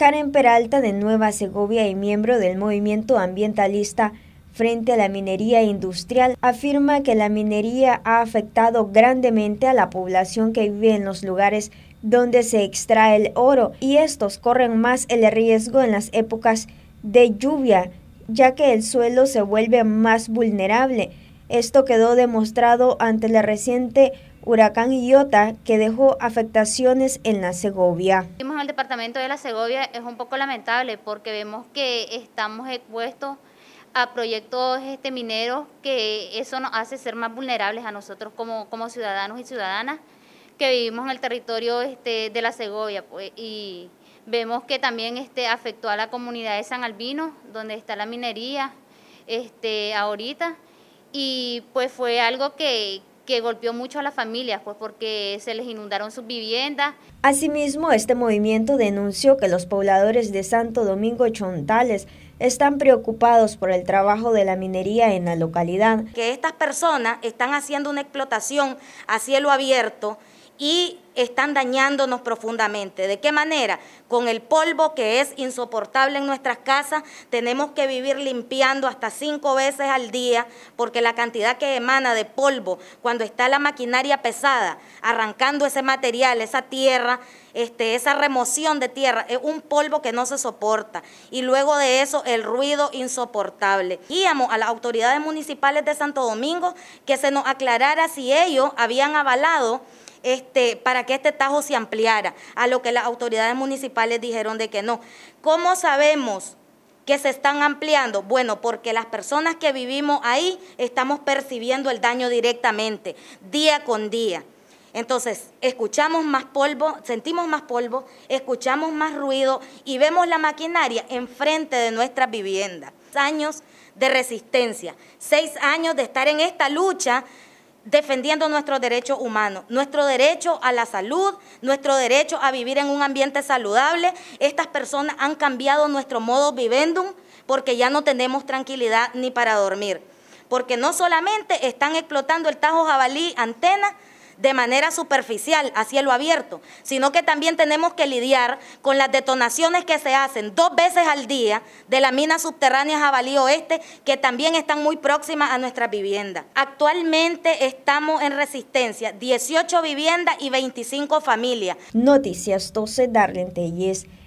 Karen Peralta de Nueva Segovia y miembro del movimiento ambientalista frente a la minería industrial, afirma que la minería ha afectado grandemente a la población que vive en los lugares donde se extrae el oro y estos corren más el riesgo en las épocas de lluvia, ya que el suelo se vuelve más vulnerable. Esto quedó demostrado ante la reciente huracán Iota que dejó afectaciones en la Segovia. En el departamento de la Segovia es un poco lamentable porque vemos que estamos expuestos a proyectos este, mineros que eso nos hace ser más vulnerables a nosotros como, como ciudadanos y ciudadanas que vivimos en el territorio este, de la Segovia pues. y vemos que también este, afectó a la comunidad de San Albino donde está la minería este, ahorita y pues fue algo que, que golpeó mucho a la familia pues porque se les inundaron sus viviendas. Asimismo, este movimiento denunció que los pobladores de Santo Domingo Chontales están preocupados por el trabajo de la minería en la localidad. Que estas personas están haciendo una explotación a cielo abierto y están dañándonos profundamente. ¿De qué manera? Con el polvo que es insoportable en nuestras casas, tenemos que vivir limpiando hasta cinco veces al día, porque la cantidad que emana de polvo cuando está la maquinaria pesada, arrancando ese material, esa tierra, este, esa remoción de tierra, es un polvo que no se soporta. Y luego de eso, el ruido insoportable. Íamos a las autoridades municipales de Santo Domingo que se nos aclarara si ellos habían avalado este, para que este tajo se ampliara, a lo que las autoridades municipales dijeron de que no. ¿Cómo sabemos que se están ampliando? Bueno, porque las personas que vivimos ahí estamos percibiendo el daño directamente, día con día. Entonces, escuchamos más polvo, sentimos más polvo, escuchamos más ruido y vemos la maquinaria enfrente de nuestra vivienda. Años de resistencia, seis años de estar en esta lucha defendiendo nuestros derechos humanos, nuestro derecho a la salud, nuestro derecho a vivir en un ambiente saludable. Estas personas han cambiado nuestro modo vivendum porque ya no tenemos tranquilidad ni para dormir. Porque no solamente están explotando el Tajo Jabalí Antena, de manera superficial a cielo abierto, sino que también tenemos que lidiar con las detonaciones que se hacen dos veces al día de las minas subterráneas Jabalí Oeste, que también están muy próximas a nuestras viviendas. Actualmente estamos en resistencia, 18 viviendas y 25 familias. Noticias 12, Darlene